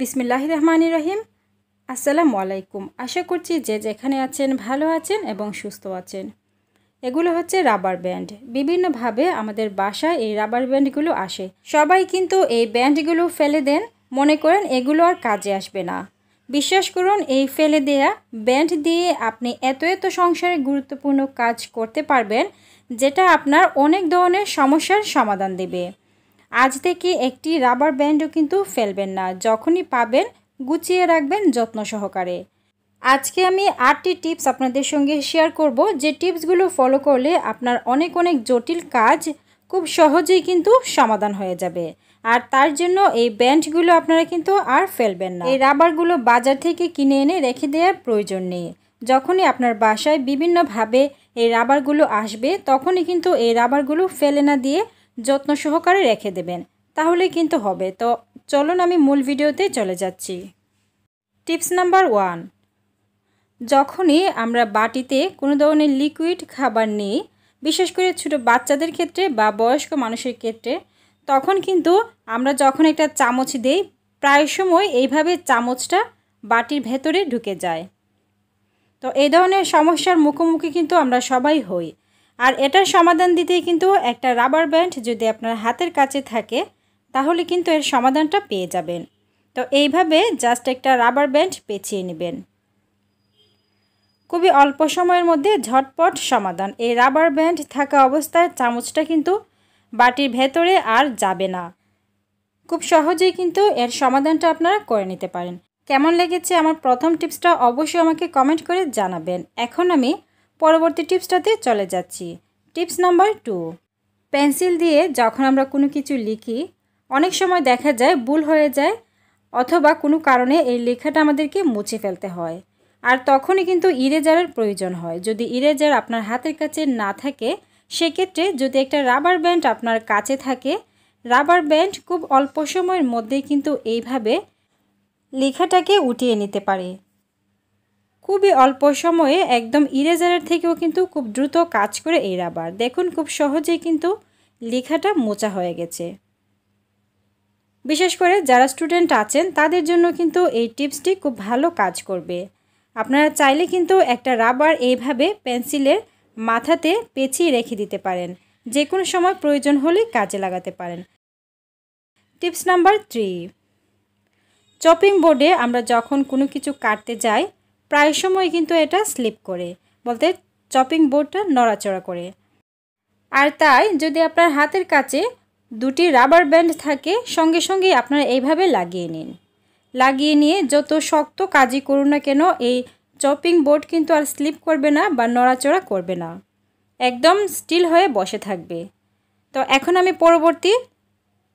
বিসমিল্লাহ রহমান রহিম আসসালামু আলাইকুম আশা করছি যে যেখানে আছেন ভালো আছেন এবং সুস্থ আছেন এগুলো হচ্ছে রাবার ব্যান্ড বিভিন্নভাবে আমাদের বাসায় এই রাবার ব্যান্ডগুলো আসে সবাই কিন্তু এই ব্যান্ডগুলো ফেলে দেন মনে করেন এগুলো আর কাজে আসবে না বিশ্বাস করুন এই ফেলে দেয়া ব্যান্ড দিয়ে আপনি এত এত সংসারে গুরুত্বপূর্ণ কাজ করতে পারবেন যেটা আপনার অনেক ধরনের সমস্যার সমাধান দেবে আজ থেকে একটি রাবার ব্যান্ডও কিন্তু ফেলবেন না যখনই পাবেন গুছিয়ে রাখবেন যত্ন সহকারে আজকে আমি আটটি টিপস আপনাদের সঙ্গে শেয়ার করব যে টিপসগুলো ফলো করলে আপনার অনেক অনেক জটিল কাজ খুব সহজেই কিন্তু সমাধান হয়ে যাবে আর তার জন্য এই ব্যান্ডগুলো আপনারা কিন্তু আর ফেলবেন না এই রাবারগুলো বাজার থেকে কিনে এনে রেখে দেওয়ার প্রয়োজন নেই যখনই আপনার বাসায় বিভিন্নভাবে এই রাবারগুলো আসবে তখনই কিন্তু এই রাবারগুলো ফেলে না দিয়ে যত্ন সহকারে রেখে দেবেন তাহলে কিন্তু হবে তো চলুন আমি মূল ভিডিওতে চলে যাচ্ছি টিপস নাম্বার ওয়ান যখনই আমরা বাটিতে কোনো ধরনের লিকুইড খাবার নিই বিশেষ করে ছোটো বাচ্চাদের ক্ষেত্রে বা বয়স্ক মানুষের ক্ষেত্রে তখন কিন্তু আমরা যখন একটা চামচ দেই প্রায় সময় এইভাবে চামচটা বাটির ভেতরে ঢুকে যায় তো এই ধরনের সমস্যার মুখোমুখি কিন্তু আমরা সবাই হই আর এটার সমাধান দিতেই কিন্তু একটা রাবার ব্যান্ড যদি আপনার হাতের কাছে থাকে তাহলে কিন্তু এর সমাধানটা পেয়ে যাবেন তো এইভাবে জাস্ট একটা রাবার ব্যান্ড পেঁচিয়ে নেবেন খুবই অল্প সময়ের মধ্যে ঝটপট সমাধান এই রাবার ব্যান্ড থাকা অবস্থায় চামচটা কিন্তু বাটির ভেতরে আর যাবে না খুব সহজেই কিন্তু এর সমাধানটা আপনারা করে নিতে পারেন কেমন লেগেছে আমার প্রথম টিপসটা অবশ্যই আমাকে কমেন্ট করে জানাবেন এখন আমি পরবর্তী টিপসটাতে চলে যাচ্ছি টিপস নাম্বার টু পেন্সিল দিয়ে যখন আমরা কোনো কিছু লিখি অনেক সময় দেখা যায় ভুল হয়ে যায় অথবা কোনো কারণে এই লেখাটা আমাদেরকে মুছে ফেলতে হয় আর তখনই কিন্তু ইরেজারের প্রয়োজন হয় যদি ইরেজার আপনার হাতের কাছে না থাকে সেক্ষেত্রে যদি একটা রাবার ব্যান্ড আপনার কাছে থাকে রাবার ব্যান্ড খুব অল্প সময়ের মধ্যে কিন্তু এইভাবে লেখাটাকে উঠিয়ে নিতে পারে খুবই অল্প সময়ে একদম ইরেজারের থেকেও কিন্তু খুব দ্রুত কাজ করে এই রাবার দেখুন খুব সহজেই কিন্তু লেখাটা মোচা হয়ে গেছে বিশেষ করে যারা স্টুডেন্ট আছেন তাদের জন্য কিন্তু এই টিপসটি খুব ভালো কাজ করবে আপনারা চাইলে কিন্তু একটা রাবার এইভাবে পেন্সিলের মাথাতে পেঁচিয়ে রেখে দিতে পারেন যে কোনো সময় প্রয়োজন হলে কাজে লাগাতে পারেন টিপস নাম্বার থ্রি চপিং বোর্ডে আমরা যখন কোনো কিছু কাটতে যাই প্রায় সময় কিন্তু এটা স্লিপ করে বলতে চপিং বোর্ডটা নড়াচড়া করে আর তাই যদি আপনার হাতের কাছে দুটি রাবার ব্যান্ড থাকে সঙ্গে সঙ্গে আপনারা এইভাবে লাগিয়ে নিন লাগিয়ে নিয়ে যত শক্ত কাজই করুন না কেন এই চপিং বোর্ড কিন্তু আর স্লিপ করবে না বা নড়াচড়া করবে না একদম স্টিল হয়ে বসে থাকবে তো এখন আমি পরবর্তী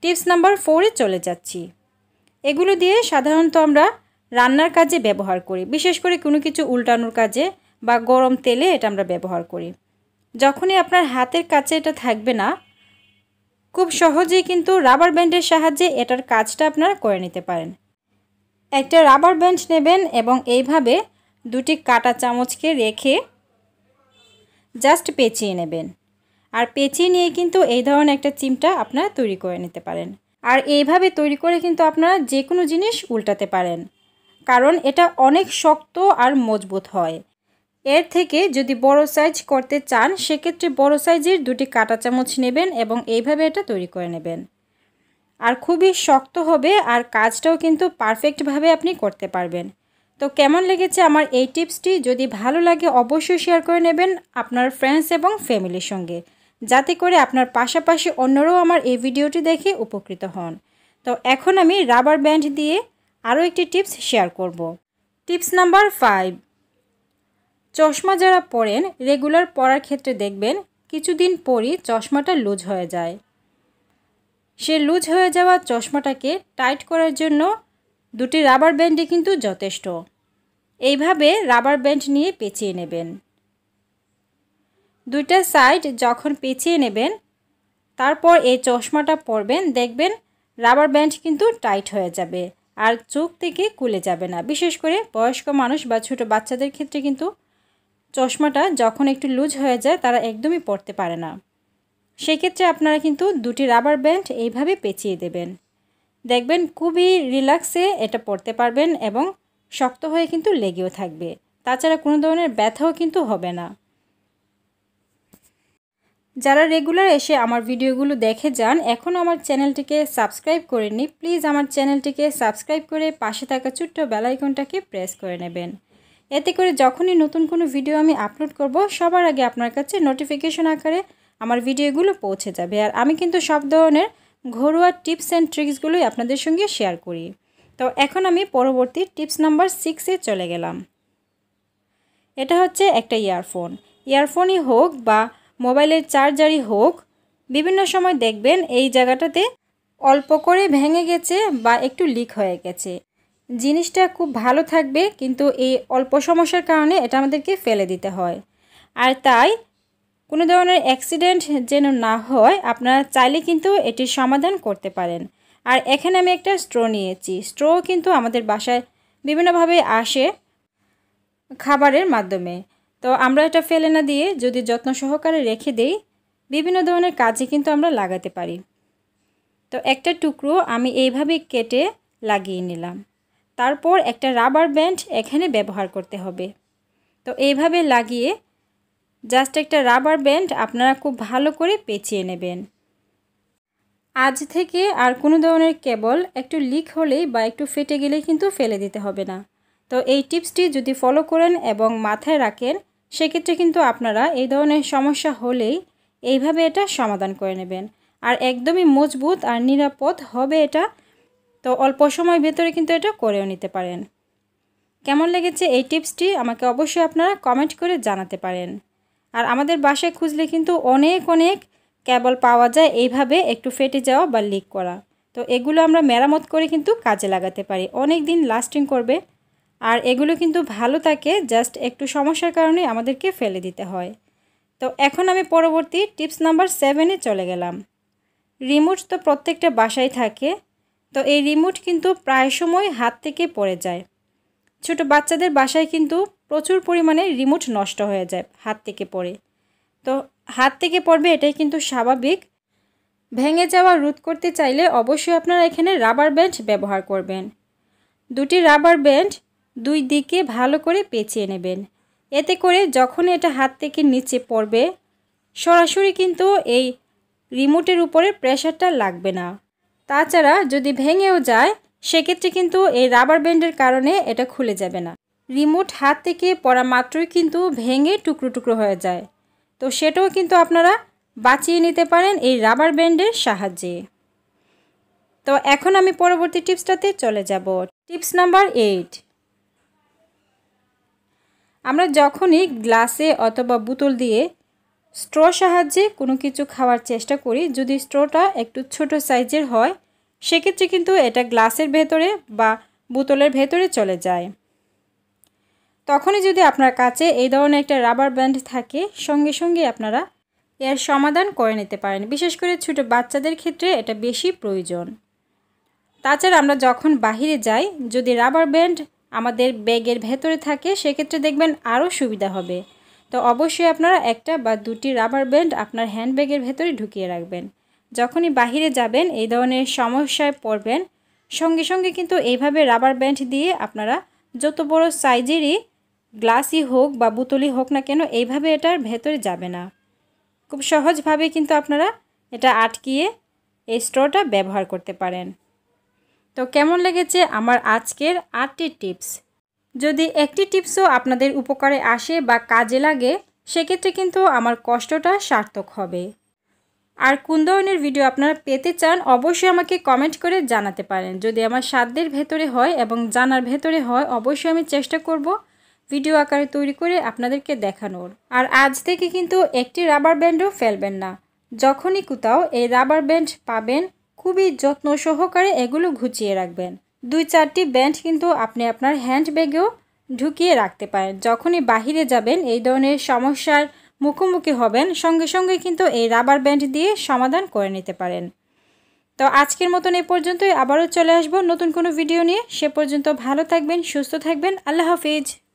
টিপস নাম্বার ফোরে চলে যাচ্ছি এগুলো দিয়ে সাধারণত আমরা রান্নার কাজে ব্যবহার করি বিশেষ করে কোনো কিছু উল্টানোর কাজে বা গরম তেলে এটা আমরা ব্যবহার করি যখনই আপনার হাতের কাছে এটা থাকবে না খুব সহজেই কিন্তু রাবার ব্যান্ডের সাহায্যে এটার কাজটা আপনারা করে নিতে পারেন একটা রাবার ব্যান্ড নেবেন এবং এইভাবে দুটি কাটা চামচকে রেখে জাস্ট পেঁচিয়ে নেবেন আর পেঁচিয়ে নিয়ে কিন্তু এই ধরনের একটা চিমটা আপনারা তৈরি করে নিতে পারেন আর এইভাবে তৈরি করে কিন্তু আপনারা যে কোনো জিনিস উল্টাতে পারেন কারণ এটা অনেক শক্ত আর মজবুত হয় এর থেকে যদি বড় সাইজ করতে চান সেক্ষেত্রে বড় সাইজের দুটি কাটা চামচ নেবেন এবং এইভাবে এটা তৈরি করে নেবেন আর খুবই শক্ত হবে আর কাজটাও কিন্তু পারফেক্টভাবে আপনি করতে পারবেন তো কেমন লেগেছে আমার এই টিপসটি যদি ভালো লাগে অবশ্যই শেয়ার করে নেবেন আপনার ফ্রেন্ডস এবং ফ্যামিলির সঙ্গে যাতে করে আপনার পাশাপাশি অন্যরাও আমার এই ভিডিওটি দেখে উপকৃত হন তো এখন আমি রাবার ব্যান্ড দিয়ে আরও একটি টিপস শেয়ার করব টিপস নাম্বার ফাইভ চশমা যারা পরেন রেগুলার পরার ক্ষেত্রে দেখবেন কিছুদিন পরই চশমাটা লুজ হয়ে যায় সে লুজ হয়ে যাওয়া চশমাটাকে টাইট করার জন্য দুটি রাবার ব্যান্ডই কিন্তু যথেষ্ট এইভাবে রাবার ব্যান্ড নিয়ে পেঁচিয়ে নেবেন দুইটা সাইড যখন পেঁচিয়ে নেবেন তারপর এই চশমাটা পরবেন দেখবেন রাবার ব্যান্ড কিন্তু টাইট হয়ে যাবে আর চোখ থেকে কুলে যাবে না বিশেষ করে বয়স্ক মানুষ বা ছোট বাচ্চাদের ক্ষেত্রে কিন্তু চশমাটা যখন একটু লুজ হয়ে যায় তারা একদমই পড়তে পারে না সেক্ষেত্রে আপনারা কিন্তু দুটি রাবার ব্যান্ড এইভাবে পেঁচিয়ে দেবেন দেখবেন খুবই রিল্যাক্সে এটা পড়তে পারবেন এবং শক্ত হয়ে কিন্তু লেগেও থাকবে তাছাড়া কোনো ধরনের ব্যথাও কিন্তু হবে না যারা রেগুলার এসে আমার ভিডিওগুলো দেখে যান এখনও আমার চ্যানেলটিকে সাবস্ক্রাইব করেননি প্লিজ আমার চ্যানেলটিকে সাবস্ক্রাইব করে পাশে থাকা ছোট্ট বেলাইকনটাকে প্রেস করে নেবেন এতে করে যখনই নতুন কোনো ভিডিও আমি আপলোড করব সবার আগে আপনার কাছে নোটিফিকেশন আকারে আমার ভিডিওগুলো পৌঁছে যাবে আর আমি কিন্তু সব ধরনের ঘরোয়া টিপস অ্যান্ড ট্রিক্সগুলোই আপনাদের সঙ্গে শেয়ার করি তো এখন আমি পরবর্তী টিপস নাম্বার সিক্সে চলে গেলাম এটা হচ্ছে একটা ইয়ারফোন ইয়ারফোনই হোক বা মোবাইলের চার্জারই হোক বিভিন্ন সময় দেখবেন এই জায়গাটাতে অল্প করে ভেঙে গেছে বা একটু লিক হয়ে গেছে জিনিসটা খুব ভালো থাকবে কিন্তু এই অল্প সমস্যার কারণে এটা আমাদেরকে ফেলে দিতে হয় আর তাই কোনো ধরনের অ্যাক্সিডেন্ট যেন না হয় আপনারা চাইলে কিন্তু এটির সমাধান করতে পারেন আর এখানে আমি একটা স্ট্রো নিয়েছি স্ট্রো কিন্তু আমাদের বাসায় বিভিন্নভাবে আসে খাবারের মাধ্যমে তো আমরা এটা ফেলে না দিয়ে যদি যত্ন সহকারে রেখে দেই বিভিন্ন ধরনের কাজে কিন্তু আমরা লাগাতে পারি তো একটা টুকরো আমি এইভাবে কেটে লাগিয়ে নিলাম তারপর একটা রাবার ব্যান্ড এখানে ব্যবহার করতে হবে তো এইভাবে লাগিয়ে জাস্ট একটা রাবার ব্যান্ড আপনারা খুব ভালো করে পেঁচিয়ে নেবেন আজ থেকে আর কোনো ধরনের কেবল একটু লিক হলেই বা একটু ফেটে গেলে কিন্তু ফেলে দিতে হবে না তো এই টিপসটি যদি ফলো করেন এবং মাথায় রাখেন সেক্ষেত্রে কিন্তু আপনারা এই ধরনের সমস্যা হলেই এইভাবে এটা সমাধান করে নেবেন আর একদমই মজবুত আর নিরাপদ হবে এটা তো অল্প সময় ভেতরে কিন্তু এটা করেও নিতে পারেন কেমন লেগেছে এই টিপসটি আমাকে অবশ্যই আপনারা কমেন্ট করে জানাতে পারেন আর আমাদের বাসায় খুঁজলে কিন্তু অনেক অনেক কেবল পাওয়া যায় এইভাবে একটু ফেটে যাওয়া বা লিক করা তো এগুলো আমরা মেরামত করে কিন্তু কাজে লাগাতে পারি অনেক দিন লাস্টিং করবে আর এগুলো কিন্তু ভালো থাকে জাস্ট একটু সমস্যার কারণে আমাদেরকে ফেলে দিতে হয় তো এখন আমি পরবর্তী টিপস নাম্বার সেভেনে চলে গেলাম রিমোট তো প্রত্যেকটা বাসায় থাকে তো এই রিমোট কিন্তু প্রায় সময় হাত থেকে পড়ে যায় ছোট বাচ্চাদের বাসায় কিন্তু প্রচুর পরিমাণে রিমোট নষ্ট হয়ে যায় হাত থেকে পড়ে তো হাত থেকে পড়বে এটাই কিন্তু স্বাভাবিক ভেঙে যাওয়া রোধ করতে চাইলে অবশ্যই আপনারা এখানে রাবার ব্যান্ড ব্যবহার করবেন দুটি রাবার ব্যান্ড দুই দিকে ভালো করে পেঁচিয়ে নেবেন এতে করে যখন এটা হাত থেকে নিচে পড়বে সরাসরি কিন্তু এই রিমোটের উপরে প্রেশারটা লাগবে না তাছাড়া যদি ভেঙেও যায় সেক্ষেত্রে কিন্তু এই রাবার ব্যান্ডের কারণে এটা খুলে যাবে না রিমোট হাত থেকে পড়া মাত্রই কিন্তু ভেঙে টুকরো টুকরো হয়ে যায় তো সেটাও কিন্তু আপনারা বাঁচিয়ে নিতে পারেন এই রাবার ব্যান্ডের সাহায্যে তো এখন আমি পরবর্তী টিপসটাতে চলে যাব টিপস নাম্বার এইট আমরা যখনই গ্লাসে অথবা বোতল দিয়ে স্ট্র সাহায্যে কোনো কিছু খাওয়ার চেষ্টা করি যদি স্ট্রটা একটু ছোট সাইজের হয় সেক্ষেত্রে কিন্তু এটা গ্লাসের ভেতরে বা বোতলের ভেতরে চলে যায় তখনই যদি আপনার কাছে এই ধরনের একটা রাবার ব্যান্ড থাকে সঙ্গে সঙ্গে আপনারা এর সমাধান করে নিতে পারেন বিশেষ করে ছোটো বাচ্চাদের ক্ষেত্রে এটা বেশি প্রয়োজন তাছাড়া আমরা যখন বাহিরে যাই যদি রাবার ব্যান্ড আমাদের ব্যাগের ভেতরে থাকে সেক্ষেত্রে দেখবেন আরও সুবিধা হবে তো অবশ্যই আপনারা একটা বা দুটি রাবার ব্যান্ড আপনার হ্যান্ডব্যাগের ভেতরে ঢুকিয়ে রাখবেন যখনই বাহিরে যাবেন এই ধরনের সমস্যায় পড়বেন সঙ্গে সঙ্গে কিন্তু এইভাবে রাবার ব্যান্ড দিয়ে আপনারা যত বড় সাইজেরই গ্লাসই হোক বা বোতলই হোক না কেন এইভাবে এটার ভেতরে যাবে না খুব সহজভাবে কিন্তু আপনারা এটা আটকিয়ে এই স্ট্রটা ব্যবহার করতে পারেন তো কেমন লেগেছে আমার আজকের আটটি টিপস যদি একটি টিপসও আপনাদের উপকারে আসে বা কাজে লাগে সেক্ষেত্রে কিন্তু আমার কষ্টটা সার্থক হবে আর কোন ধরনের ভিডিও আপনারা পেতে চান অবশ্যই আমাকে কমেন্ট করে জানাতে পারেন যদি আমার সাধ্যের ভেতরে হয় এবং জানার ভেতরে হয় অবশ্যই আমি চেষ্টা করব ভিডিও আকারে তৈরি করে আপনাদেরকে দেখানোর আর আজ থেকে কিন্তু একটি রাবার ব্যান্ডও ফেলবেন না যখনই কোথাও এই রাবার ব্যান্ড পাবেন খুবই যত্ন সহকারে এগুলো ঘুচিয়ে রাখবেন দুই চারটি ব্যান্ড কিন্তু আপনি আপনার হ্যান্ড ব্যাগেও ঢুকিয়ে রাখতে পারেন যখনই বাহিরে যাবেন এই ধরনের সমস্যার মুখোমুখি হবেন সঙ্গে সঙ্গে কিন্তু এই রাবার ব্যান্ড দিয়ে সমাধান করে নিতে পারেন তো আজকের মতন এ পর্যন্তই আবারও চলে আসবো নতুন কোনো ভিডিও নিয়ে সে পর্যন্ত ভালো থাকবেন সুস্থ থাকবেন আল্লাহ হাফিজ